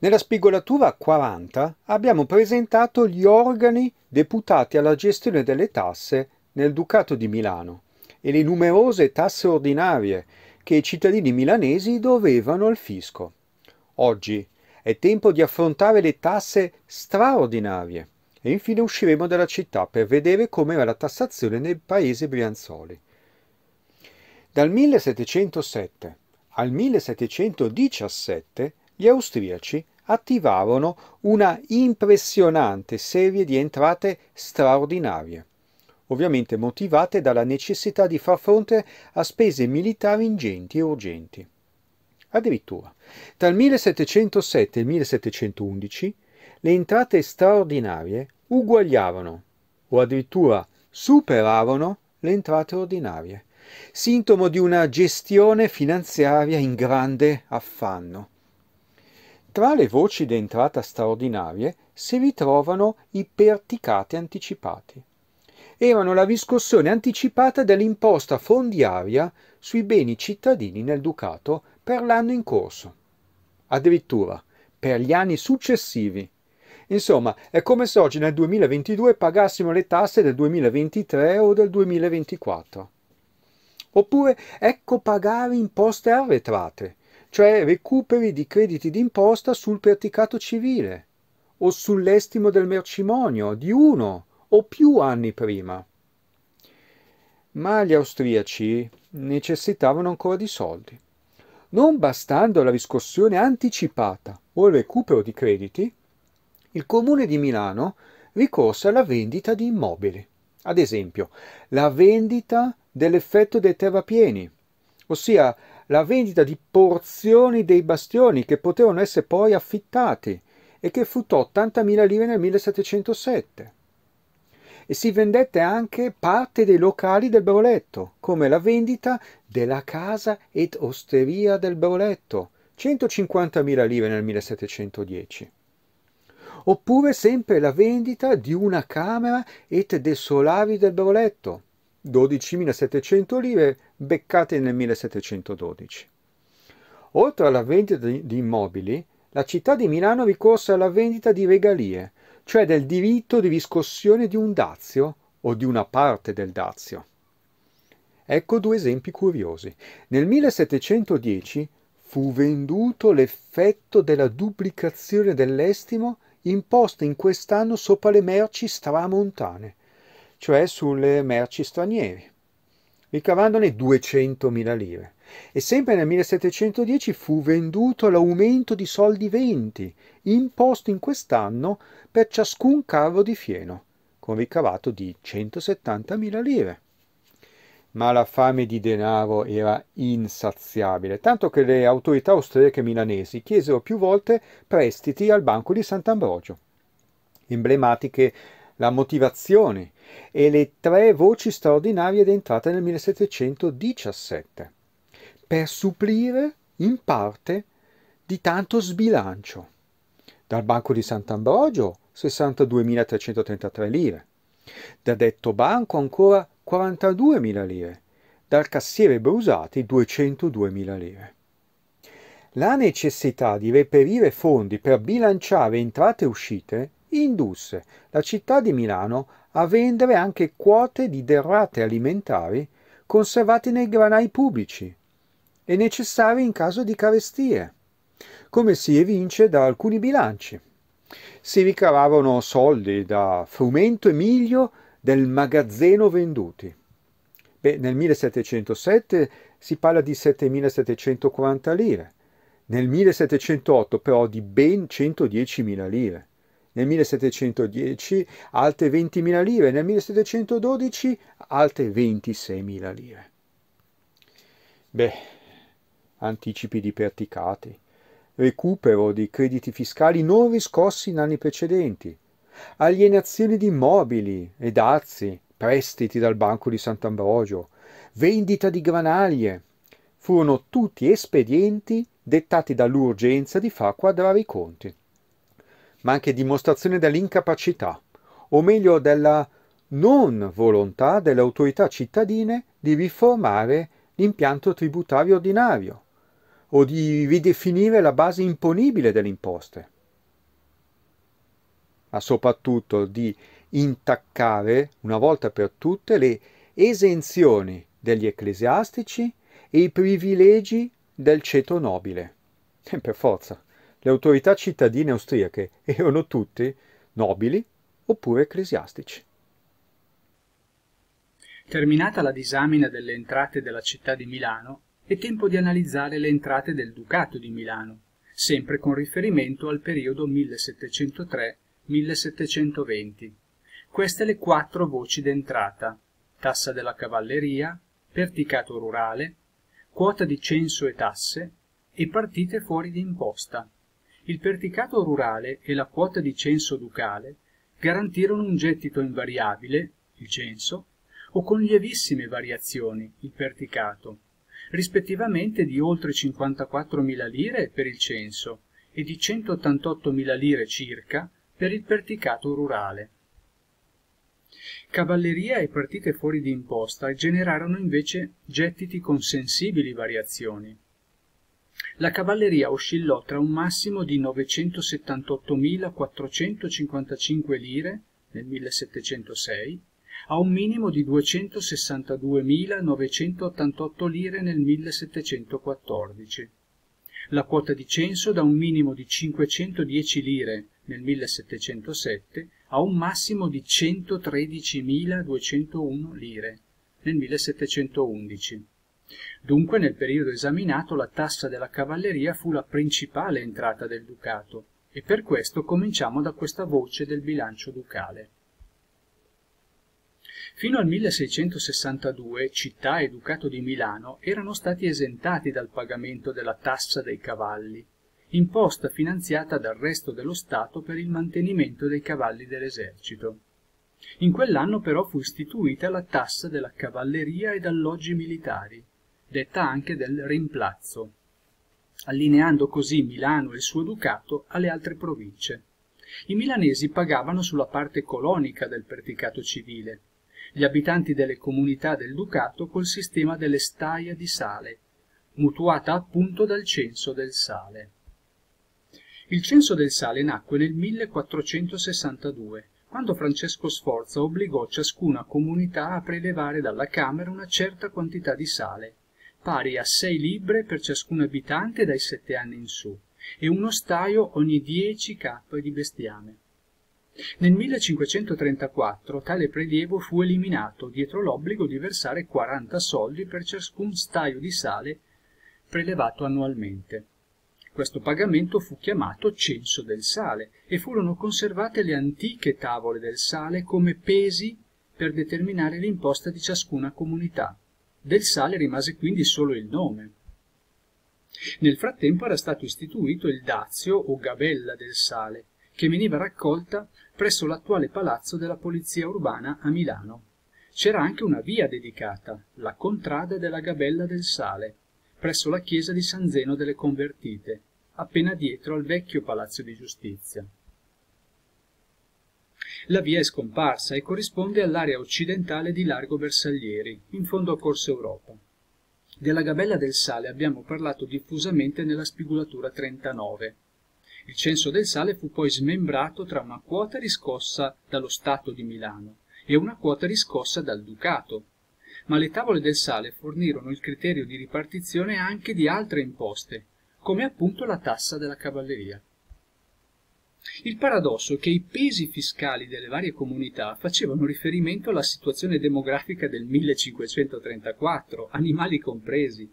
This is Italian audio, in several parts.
Nella spigolatura 40 abbiamo presentato gli organi deputati alla gestione delle tasse nel Ducato di Milano e le numerose tasse ordinarie che i cittadini milanesi dovevano al fisco. Oggi è tempo di affrontare le tasse straordinarie e infine usciremo dalla città per vedere com'era la tassazione nel paese Brianzoli. Dal 1707 al 1717 gli austriaci attivavano una impressionante serie di entrate straordinarie, ovviamente motivate dalla necessità di far fronte a spese militari ingenti e urgenti. Addirittura, tra il 1707 e il 1711 le entrate straordinarie uguagliavano o addirittura superavano le entrate ordinarie, sintomo di una gestione finanziaria in grande affanno. Tra le voci d'entrata straordinarie si ritrovano i perticati anticipati. Erano la riscossione anticipata dell'imposta fondiaria sui beni cittadini nel Ducato per l'anno in corso. Addirittura per gli anni successivi. Insomma, è come se oggi nel 2022 pagassimo le tasse del 2023 o del 2024. Oppure ecco pagare imposte arretrate, cioè recuperi di crediti d'imposta sul perticato civile o sull'estimo del mercimonio di uno o più anni prima. Ma gli austriaci necessitavano ancora di soldi. Non bastando la riscossione anticipata o il recupero di crediti, il comune di Milano ricorse alla vendita di immobili. Ad esempio, la vendita dell'effetto dei terrapieni, ossia la vendita di porzioni dei bastioni che potevano essere poi affittati e che fruttò 80.000 lire nel 1707. E si vendette anche parte dei locali del Broletto, come la vendita della casa ed osteria del Broletto, 150.000 lire nel 1710 oppure sempre la vendita di una camera et de solari del broletto, 12.700 lire beccati nel 1712. Oltre alla vendita di immobili, la città di Milano ricorse alla vendita di regalie, cioè del diritto di riscossione di un dazio o di una parte del dazio. Ecco due esempi curiosi. Nel 1710 fu venduto l'effetto della duplicazione dell'estimo imposto in quest'anno sopra le merci stramontane, cioè sulle merci straniere ricavandone 200.000 lire. E sempre nel 1710 fu venduto l'aumento di soldi 20, imposto in quest'anno per ciascun carro di fieno, con ricavato di 170.000 lire. Ma la fame di denaro era insaziabile, tanto che le autorità austriache milanesi chiesero più volte prestiti al Banco di Sant'Ambrogio. Emblematiche la motivazione e le tre voci straordinarie d'entrata nel 1717, per supplire in parte di tanto sbilancio. Dal Banco di Sant'Ambrogio 62.333 lire, da detto banco ancora 42.000 lire, dal cassiere Brusati 202.000 lire. La necessità di reperire fondi per bilanciare entrate e uscite indusse la città di Milano a vendere anche quote di derrate alimentari conservate nei granai pubblici e necessarie in caso di carestie, come si evince da alcuni bilanci. Si ricavavano soldi da frumento e miglio del magazzino venduti. Beh, nel 1707 si parla di 7.740 lire, nel 1708 però di ben 110.000 lire nel 1710 altre 20.000 lire, nel 1712 altre 26.000 lire. Beh, anticipi di perticati, recupero di crediti fiscali non riscossi in anni precedenti, alienazioni di immobili e dazi, prestiti dal Banco di Sant'Ambrogio, vendita di granaglie, furono tutti espedienti dettati dall'urgenza di far quadrare i conti ma anche dimostrazione dell'incapacità, o meglio della non volontà delle autorità cittadine di riformare l'impianto tributario ordinario o di ridefinire la base imponibile delle imposte, ma soprattutto di intaccare una volta per tutte le esenzioni degli ecclesiastici e i privilegi del ceto nobile. Per forza le autorità cittadine austriache erano tutti nobili oppure ecclesiastici. Terminata la disamina delle entrate della città di Milano, è tempo di analizzare le entrate del Ducato di Milano, sempre con riferimento al periodo 1703-1720. Queste le quattro voci d'entrata, tassa della cavalleria, perticato rurale, quota di censo e tasse e partite fuori di imposta il perticato rurale e la quota di censo ducale garantirono un gettito invariabile, il censo, o con lievissime variazioni, il perticato, rispettivamente di oltre 54.000 lire per il censo e di 188.000 lire circa per il perticato rurale. Cavalleria e partite fuori di imposta generarono invece gettiti con sensibili variazioni la cavalleria oscillò tra un massimo di 978.455 lire nel 1706 a un minimo di 262.988 lire nel 1714. La quota di censo da un minimo di 510 lire nel 1707 a un massimo di 113.201 lire nel 1711. Dunque nel periodo esaminato la tassa della cavalleria fu la principale entrata del ducato e per questo cominciamo da questa voce del bilancio ducale. Fino al 1662 città e ducato di Milano erano stati esentati dal pagamento della tassa dei cavalli, imposta finanziata dal resto dello Stato per il mantenimento dei cavalli dell'esercito. In quell'anno però fu istituita la tassa della cavalleria ed alloggi militari, detta anche del rimplazzo, allineando così Milano e il suo ducato alle altre province. I milanesi pagavano sulla parte colonica del predicato civile, gli abitanti delle comunità del ducato col sistema delle staia di sale, mutuata appunto dal censo del sale. Il censo del sale nacque nel 1462, quando Francesco Sforza obbligò ciascuna comunità a prelevare dalla Camera una certa quantità di sale, pari a 6 libbre per ciascun abitante dai 7 anni in su e uno staio ogni 10 cappe di bestiame. Nel 1534 tale prelievo fu eliminato dietro l'obbligo di versare 40 soldi per ciascun staio di sale prelevato annualmente. Questo pagamento fu chiamato censo del sale e furono conservate le antiche tavole del sale come pesi per determinare l'imposta di ciascuna comunità. Del sale rimase quindi solo il nome. Nel frattempo era stato istituito il dazio o gabella del sale, che veniva raccolta presso l'attuale palazzo della Polizia Urbana a Milano. C'era anche una via dedicata, la contrada della Gabella del Sale, presso la chiesa di San Zeno delle Convertite, appena dietro al vecchio palazzo di giustizia. La via è scomparsa e corrisponde all'area occidentale di Largo Bersaglieri, in fondo a Corso Europa. Della gabella del sale abbiamo parlato diffusamente nella spigolatura 39. Il censo del sale fu poi smembrato tra una quota riscossa dallo Stato di Milano e una quota riscossa dal Ducato, ma le tavole del sale fornirono il criterio di ripartizione anche di altre imposte, come appunto la tassa della cavalleria. Il paradosso è che i pesi fiscali delle varie comunità facevano riferimento alla situazione demografica del 1534, animali compresi,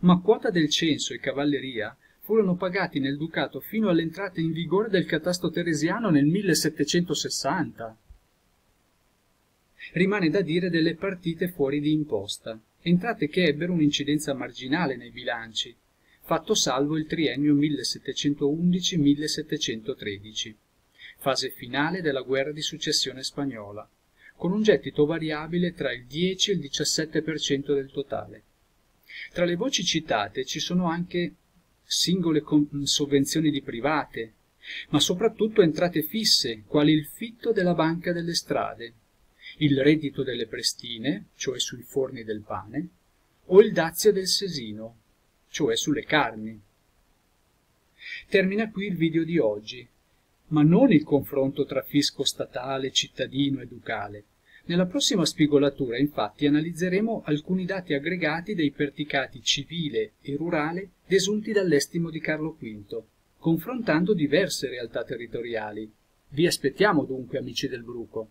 ma quota del censo e cavalleria furono pagati nel ducato fino all'entrata in vigore del catasto teresiano nel 1760. Rimane da dire delle partite fuori di imposta, entrate che ebbero un'incidenza marginale nei bilanci, fatto salvo il triennio 1711-1713, fase finale della guerra di successione spagnola, con un gettito variabile tra il 10 e il 17% del totale. Tra le voci citate ci sono anche singole sovvenzioni di private, ma soprattutto entrate fisse, quali il fitto della banca delle strade, il reddito delle prestine, cioè sui forni del pane, o il dazio del sesino, cioè sulle carni. Termina qui il video di oggi, ma non il confronto tra fisco statale, cittadino e ducale. Nella prossima spigolatura, infatti, analizzeremo alcuni dati aggregati dei perticati civile e rurale desunti dall'estimo di Carlo V, confrontando diverse realtà territoriali. Vi aspettiamo dunque, amici del Bruco.